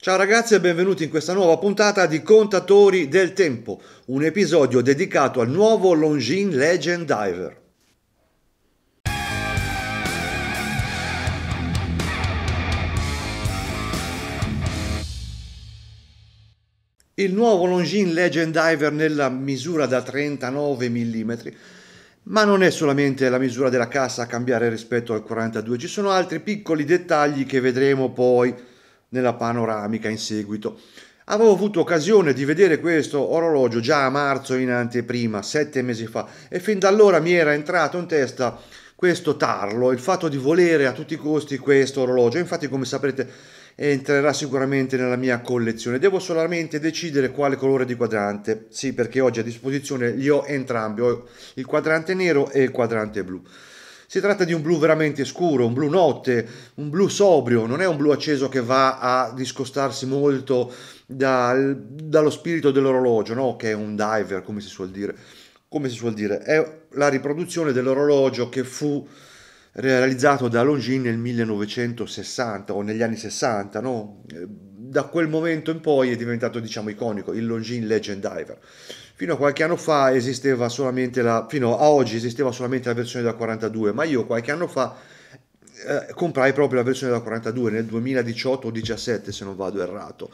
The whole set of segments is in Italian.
Ciao ragazzi e benvenuti in questa nuova puntata di Contatori del Tempo, un episodio dedicato al nuovo Longines Legend Diver. Il nuovo Longines Legend Diver nella misura da 39 mm ma non è solamente la misura della cassa a cambiare rispetto al 42, ci sono altri piccoli dettagli che vedremo poi nella panoramica in seguito. Avevo avuto occasione di vedere questo orologio già a marzo in anteprima, sette mesi fa, e fin da allora mi era entrato in testa questo tarlo, il fatto di volere a tutti i costi questo orologio. Infatti, come saprete, entrerà sicuramente nella mia collezione. Devo solamente decidere quale colore di quadrante. Sì, perché oggi a disposizione li ho entrambi, ho il quadrante nero e il quadrante blu. Si tratta di un blu veramente scuro, un blu notte, un blu sobrio, non è un blu acceso che va a discostarsi molto dal, dallo spirito dell'orologio, no? che è un diver, come si suol dire. Come si suol dire, è la riproduzione dell'orologio che fu realizzato da Longin nel 1960 o negli anni 60, no? Da quel momento in poi è diventato, diciamo, iconico, il Longin Legend Diver fino a qualche anno fa esisteva solamente la, fino a oggi esisteva solamente la versione da 42, ma io qualche anno fa eh, comprai proprio la versione da 42 nel 2018 o 2017 se non vado errato.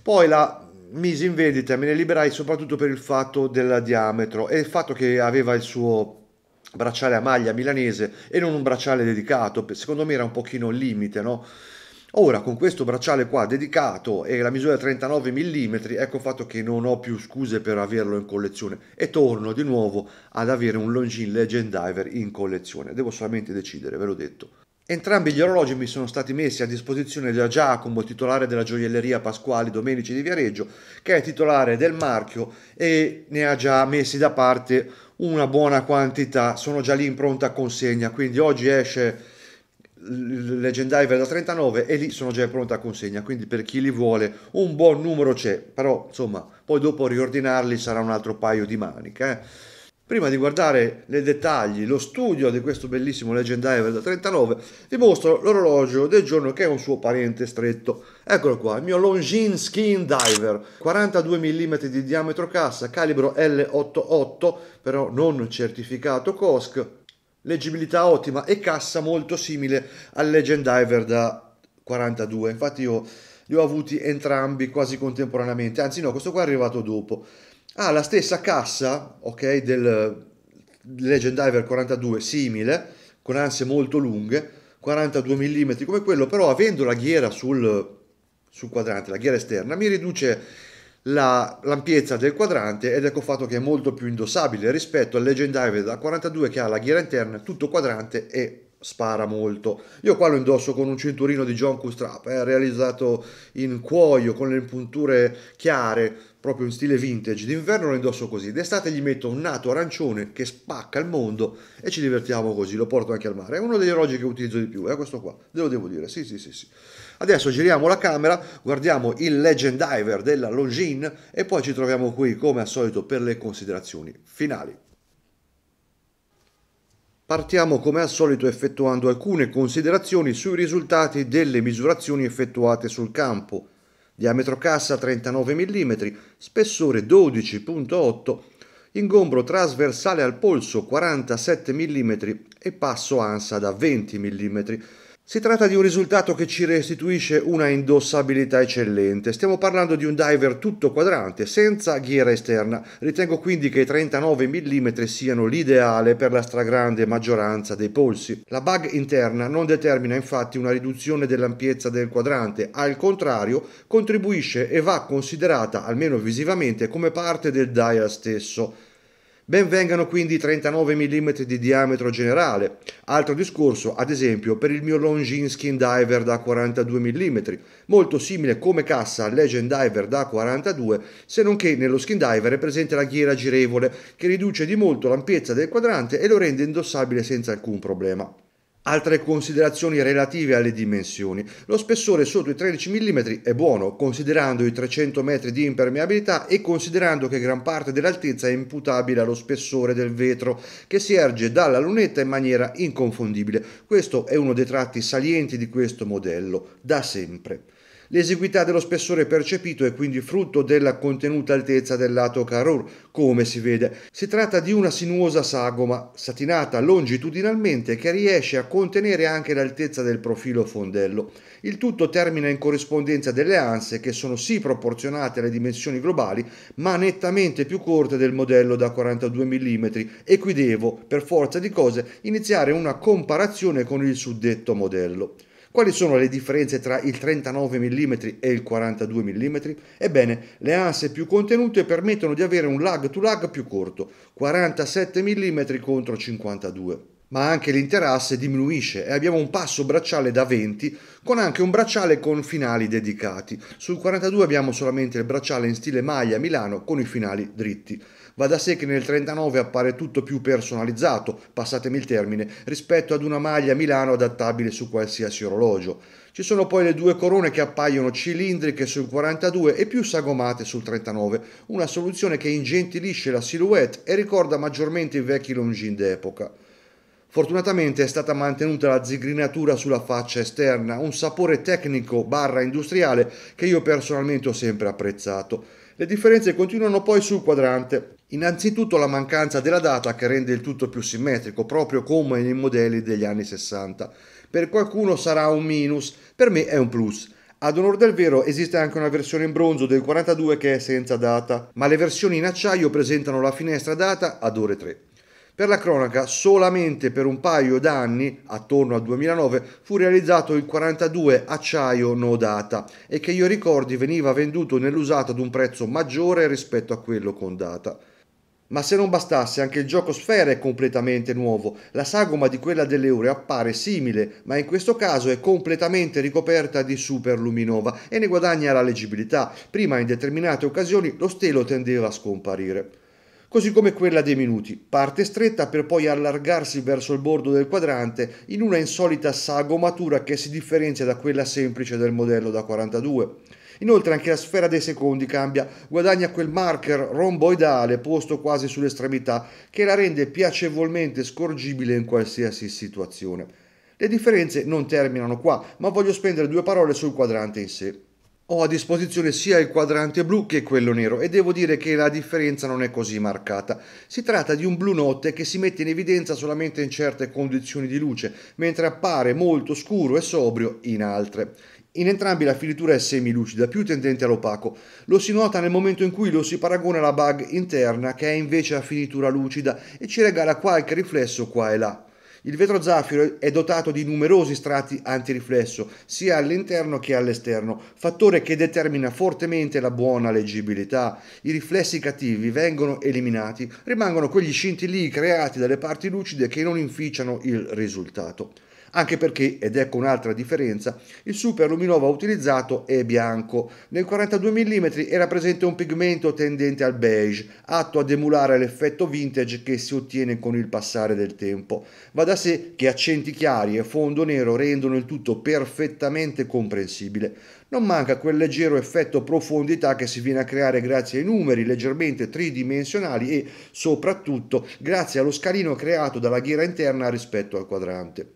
Poi la misi in vendita, me ne liberai soprattutto per il fatto del diametro e il fatto che aveva il suo bracciale a maglia milanese e non un bracciale dedicato, secondo me era un pochino il limite, no? Ora con questo bracciale qua dedicato e la misura 39 mm ecco fatto che non ho più scuse per averlo in collezione e torno di nuovo ad avere un Longin Legend Diver in collezione, devo solamente decidere, ve l'ho detto. Entrambi gli orologi mi sono stati messi a disposizione da Giacomo, titolare della gioielleria Pasquali Domenici di Viareggio, che è titolare del marchio e ne ha già messi da parte una buona quantità, sono già lì in pronta consegna, quindi oggi esce il leggendario livello 39 e lì sono già pronta a consegna quindi per chi li vuole un buon numero c'è però insomma poi dopo riordinarli sarà un altro paio di maniche eh. prima di guardare nei dettagli lo studio di questo bellissimo leggendario livello 39 vi mostro l'orologio del giorno che è un suo parente stretto eccolo qua il mio Longines Skin Diver 42 mm di diametro cassa calibro L88 però non certificato COSC leggibilità ottima e cassa molto simile al Legend Diver da 42. Infatti io li ho avuti entrambi quasi contemporaneamente, anzi no, questo qua è arrivato dopo. Ha ah, la stessa cassa, ok, del Diver 42 simile, con anse molto lunghe, 42 mm come quello, però avendo la ghiera sul, sul quadrante, la ghiera esterna, mi riduce la, l'ampiezza del quadrante ed ecco fatto che è molto più indossabile rispetto al leggendario da 42 che ha la ghiera interna tutto quadrante e spara molto. Io qua lo indosso con un cinturino di John Custrap, eh, realizzato in cuoio con le impunture chiare, proprio in stile vintage, d'inverno lo indosso così, d'estate gli metto un nato arancione che spacca il mondo e ci divertiamo così, lo porto anche al mare. È uno degli orologi che utilizzo di più, è eh, questo qua, ve lo devo dire, sì sì sì sì. Adesso giriamo la camera, guardiamo il Legend Diver della Longines e poi ci troviamo qui come al solito per le considerazioni finali. Partiamo come al solito effettuando alcune considerazioni sui risultati delle misurazioni effettuate sul campo diametro cassa 39 mm, spessore 12.8, ingombro trasversale al polso 47 mm e passo ansa da 20 mm si tratta di un risultato che ci restituisce una indossabilità eccellente. Stiamo parlando di un diver tutto quadrante, senza ghiera esterna. Ritengo quindi che i 39 mm siano l'ideale per la stragrande maggioranza dei polsi. La bug interna non determina infatti una riduzione dell'ampiezza del quadrante, al contrario contribuisce e va considerata, almeno visivamente, come parte del dial stesso. Ben vengano quindi i 39 mm di diametro generale, altro discorso ad esempio per il mio Longines Skin Diver da 42 mm, molto simile come cassa al Legend Diver da 42, se non che nello Skin Diver è presente la ghiera girevole che riduce di molto l'ampiezza del quadrante e lo rende indossabile senza alcun problema. Altre considerazioni relative alle dimensioni. Lo spessore sotto i 13 mm è buono, considerando i 300 metri di impermeabilità e considerando che gran parte dell'altezza è imputabile allo spessore del vetro, che si erge dalla lunetta in maniera inconfondibile. Questo è uno dei tratti salienti di questo modello, da sempre. L'esiguità dello spessore percepito è quindi frutto della contenuta altezza del lato Carur, come si vede. Si tratta di una sinuosa sagoma, satinata longitudinalmente, che riesce a contenere anche l'altezza del profilo fondello. Il tutto termina in corrispondenza delle anse, che sono sì proporzionate alle dimensioni globali, ma nettamente più corte del modello da 42 mm, e qui devo, per forza di cose, iniziare una comparazione con il suddetto modello. Quali sono le differenze tra il 39 mm e il 42 mm? Ebbene, le anse più contenute permettono di avere un lag to lag più corto, 47 mm contro 52 ma anche l'interasse diminuisce e abbiamo un passo bracciale da 20 con anche un bracciale con finali dedicati. Sul 42 abbiamo solamente il bracciale in stile maglia Milano con i finali dritti. Va da sé che nel 39 appare tutto più personalizzato, passatemi il termine, rispetto ad una maglia Milano adattabile su qualsiasi orologio. Ci sono poi le due corone che appaiono cilindriche sul 42 e più sagomate sul 39, una soluzione che ingentilisce la silhouette e ricorda maggiormente i vecchi longin d'epoca. Fortunatamente è stata mantenuta la zigrinatura sulla faccia esterna, un sapore tecnico barra industriale che io personalmente ho sempre apprezzato. Le differenze continuano poi sul quadrante. Innanzitutto la mancanza della data che rende il tutto più simmetrico, proprio come nei modelli degli anni 60. Per qualcuno sarà un minus, per me è un plus. Ad onore del vero esiste anche una versione in bronzo del 42 che è senza data, ma le versioni in acciaio presentano la finestra data ad ore 3. Per la cronaca, solamente per un paio d'anni, attorno al 2009, fu realizzato il 42 acciaio nodata e che io ricordi veniva venduto nell'usato ad un prezzo maggiore rispetto a quello con data. Ma se non bastasse, anche il gioco sfera è completamente nuovo. La sagoma di quella delle ore appare simile, ma in questo caso è completamente ricoperta di superluminova e ne guadagna la leggibilità. Prima in determinate occasioni lo stelo tendeva a scomparire così come quella dei minuti. Parte stretta per poi allargarsi verso il bordo del quadrante in una insolita sagomatura che si differenzia da quella semplice del modello da 42. Inoltre anche la sfera dei secondi cambia, guadagna quel marker romboidale posto quasi sull'estremità che la rende piacevolmente scorgibile in qualsiasi situazione. Le differenze non terminano qua, ma voglio spendere due parole sul quadrante in sé ho a disposizione sia il quadrante blu che quello nero e devo dire che la differenza non è così marcata. Si tratta di un blu notte che si mette in evidenza solamente in certe condizioni di luce, mentre appare molto scuro e sobrio in altre. In entrambi la finitura è semilucida, più tendente all'opaco. Lo si nota nel momento in cui lo si paragona alla bug interna che è invece a finitura lucida e ci regala qualche riflesso qua e là. Il vetro zaffiro è dotato di numerosi strati antiriflesso, sia all'interno che all'esterno, fattore che determina fortemente la buona leggibilità. I riflessi cattivi vengono eliminati, rimangono quegli scintillii creati dalle parti lucide che non inficiano il risultato anche perché, ed ecco un'altra differenza, il Super Luminova utilizzato è bianco. Nel 42 mm era presente un pigmento tendente al beige, atto ad emulare l'effetto vintage che si ottiene con il passare del tempo. Va da sé che accenti chiari e fondo nero rendono il tutto perfettamente comprensibile. Non manca quel leggero effetto profondità che si viene a creare grazie ai numeri leggermente tridimensionali e soprattutto grazie allo scalino creato dalla ghiera interna rispetto al quadrante.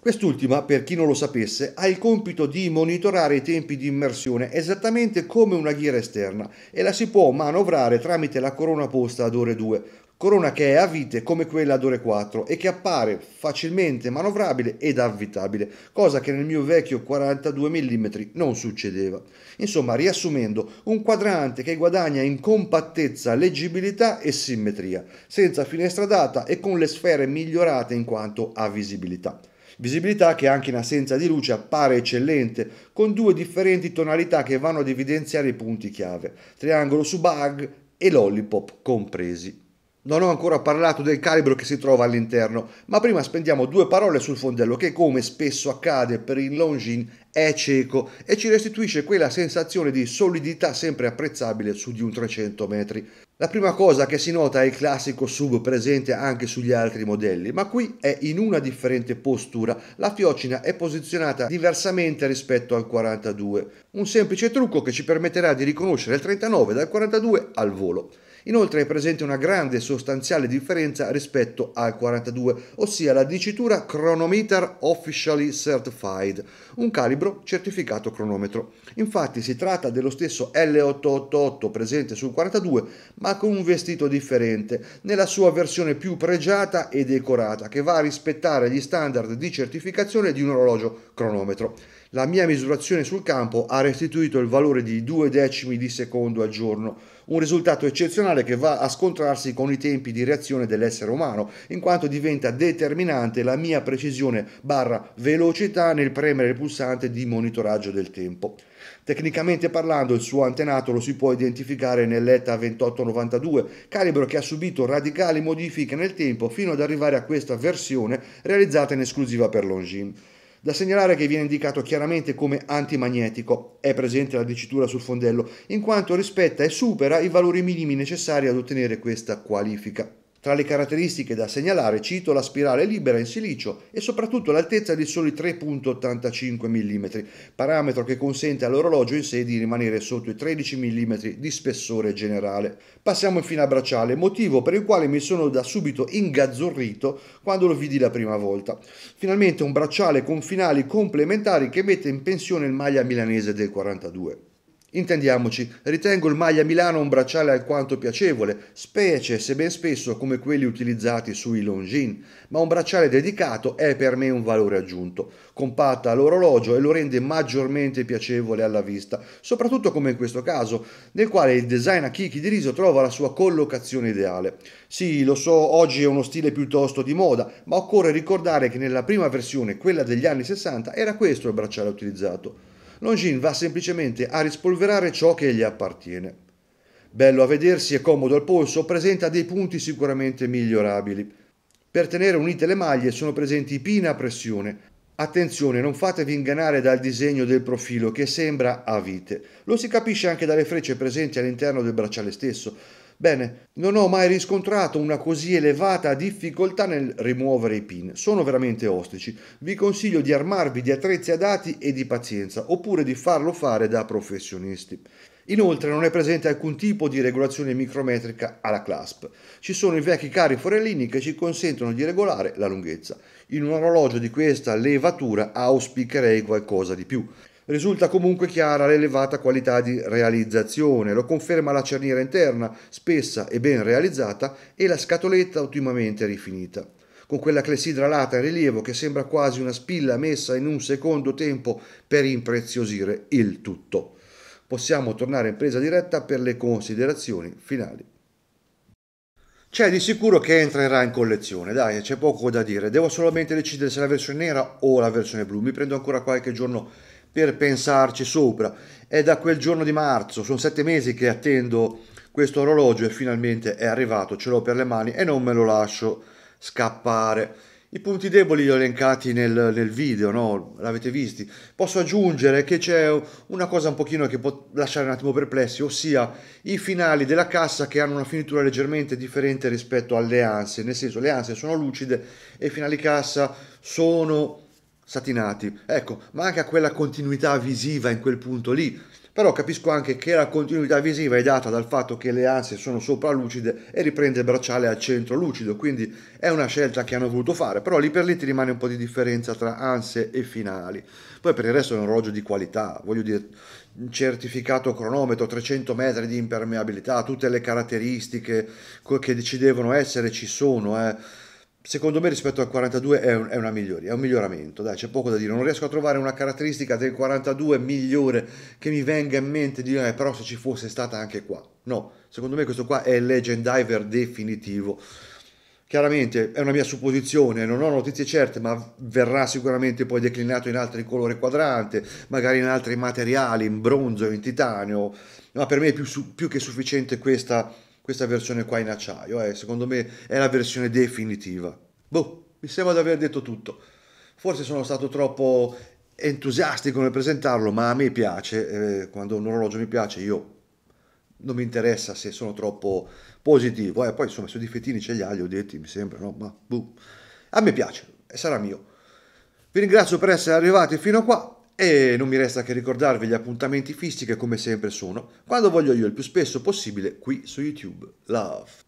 Quest'ultima, per chi non lo sapesse, ha il compito di monitorare i tempi di immersione esattamente come una ghiera esterna e la si può manovrare tramite la corona posta ad ore 2, corona che è a vite come quella ad ore 4 e che appare facilmente manovrabile ed avvitabile, cosa che nel mio vecchio 42 mm non succedeva. Insomma, riassumendo, un quadrante che guadagna in compattezza, leggibilità e simmetria, senza finestra data e con le sfere migliorate in quanto a visibilità visibilità che anche in assenza di luce appare eccellente, con due differenti tonalità che vanno ad evidenziare i punti chiave, triangolo su bug e lollipop compresi. Non ho ancora parlato del calibro che si trova all'interno, ma prima spendiamo due parole sul fondello che, come spesso accade per il Longin, è cieco e ci restituisce quella sensazione di solidità sempre apprezzabile su di un 300 metri. La prima cosa che si nota è il classico sub presente anche sugli altri modelli, ma qui è in una differente postura. La fiocina è posizionata diversamente rispetto al 42. Un semplice trucco che ci permetterà di riconoscere il 39 dal 42 al volo. Inoltre è presente una grande e sostanziale differenza rispetto al 42, ossia la dicitura Chronometer Officially Certified, un calibro certificato cronometro. Infatti si tratta dello stesso L888 presente sul 42, ma con un vestito differente, nella sua versione più pregiata e decorata, che va a rispettare gli standard di certificazione di un orologio cronometro. La mia misurazione sul campo ha restituito il valore di due decimi di secondo al giorno, un risultato eccezionale che va a scontrarsi con i tempi di reazione dell'essere umano, in quanto diventa determinante la mia precisione barra velocità nel premere il pulsante di monitoraggio del tempo. Tecnicamente parlando, il suo antenato lo si può identificare nell'ETA 2892, calibro che ha subito radicali modifiche nel tempo fino ad arrivare a questa versione realizzata in esclusiva per Longines. Da segnalare che viene indicato chiaramente come antimagnetico, è presente la dicitura sul fondello, in quanto rispetta e supera i valori minimi necessari ad ottenere questa qualifica. Tra le caratteristiche da segnalare cito la spirale libera in silicio e soprattutto l'altezza di soli 3.85 mm, parametro che consente all'orologio in sé di rimanere sotto i 13 mm di spessore generale. Passiamo infine al bracciale, motivo per il quale mi sono da subito ingazzurrito quando lo vidi la prima volta. Finalmente un bracciale con finali complementari che mette in pensione il maglia milanese del 42. Intendiamoci, ritengo il maglia Milano un bracciale alquanto piacevole, specie se ben spesso come quelli utilizzati sui Longines, ma un bracciale dedicato è per me un valore aggiunto. Compatta l'orologio e lo rende maggiormente piacevole alla vista, soprattutto come in questo caso, nel quale il design a chicchi di riso trova la sua collocazione ideale. Sì, lo so, oggi è uno stile piuttosto di moda, ma occorre ricordare che nella prima versione, quella degli anni 60, era questo il bracciale utilizzato. Longin va semplicemente a rispolverare ciò che gli appartiene. Bello a vedersi e comodo al polso, presenta dei punti sicuramente migliorabili. Per tenere unite le maglie sono presenti pina a pressione. Attenzione, non fatevi ingannare dal disegno del profilo che sembra a vite. Lo si capisce anche dalle frecce presenti all'interno del bracciale stesso. Bene, non ho mai riscontrato una così elevata difficoltà nel rimuovere i pin, sono veramente ostici. Vi consiglio di armarvi di attrezzi adatti e di pazienza, oppure di farlo fare da professionisti. Inoltre non è presente alcun tipo di regolazione micrometrica alla clasp. Ci sono i vecchi cari forellini che ci consentono di regolare la lunghezza. In un orologio di questa levatura auspicherei qualcosa di più. Risulta comunque chiara l'elevata qualità di realizzazione, lo conferma la cerniera interna, spessa e ben realizzata, e la scatoletta ottimamente rifinita. Con quella clessidra in rilievo che sembra quasi una spilla messa in un secondo tempo per impreziosire il tutto. Possiamo tornare in presa diretta per le considerazioni finali. C'è di sicuro che entrerà in collezione, dai, c'è poco da dire. Devo solamente decidere se la versione nera o la versione blu. Mi prendo ancora qualche giorno per pensarci sopra. È da quel giorno di marzo, sono sette mesi che attendo questo orologio e finalmente è arrivato, ce l'ho per le mani e non me lo lascio scappare. I punti deboli li ho elencati nel, nel video, no? l'avete visti. Posso aggiungere che c'è una cosa un pochino che può lasciare un attimo perplessi, ossia i finali della cassa che hanno una finitura leggermente differente rispetto alle ansie, nel senso le ansie sono lucide e i finali cassa sono satinati, ecco, manca quella continuità visiva in quel punto lì, però capisco anche che la continuità visiva è data dal fatto che le ansie sono sopra lucide e riprende il bracciale al centro lucido, quindi è una scelta che hanno voluto fare, però lì per lì ti rimane un po' di differenza tra ansie e finali. Poi per il resto è un orologio di qualità, voglio dire, certificato cronometro, 300 metri di impermeabilità, tutte le caratteristiche che ci devono essere ci sono, eh secondo me rispetto al 42 è, un, è una miglioria, è un miglioramento, dai, c'è poco da dire, non riesco a trovare una caratteristica del 42 migliore che mi venga in mente di eh, però se ci fosse stata anche qua. No, secondo me questo qua è il Legend Diver definitivo. Chiaramente è una mia supposizione, non ho notizie certe, ma verrà sicuramente poi declinato in altri colori quadrante, magari in altri materiali, in bronzo, in titanio, ma per me è più, più che sufficiente questa questa versione qua in acciaio, eh, secondo me è la versione definitiva. Boh, mi sembra di aver detto tutto. Forse sono stato troppo entusiastico nel presentarlo, ma a me piace, eh, quando un orologio mi piace io non mi interessa se sono troppo positivo, eh, poi insomma sui difettini ce li ha, gli ho detti, mi sembra, no? Ma boh, a me piace, e sarà mio. Vi ringrazio per essere arrivati fino a qua e non mi resta che ricordarvi gli appuntamenti fissi che come sempre sono, quando voglio io il più spesso possibile qui su YouTube. Love!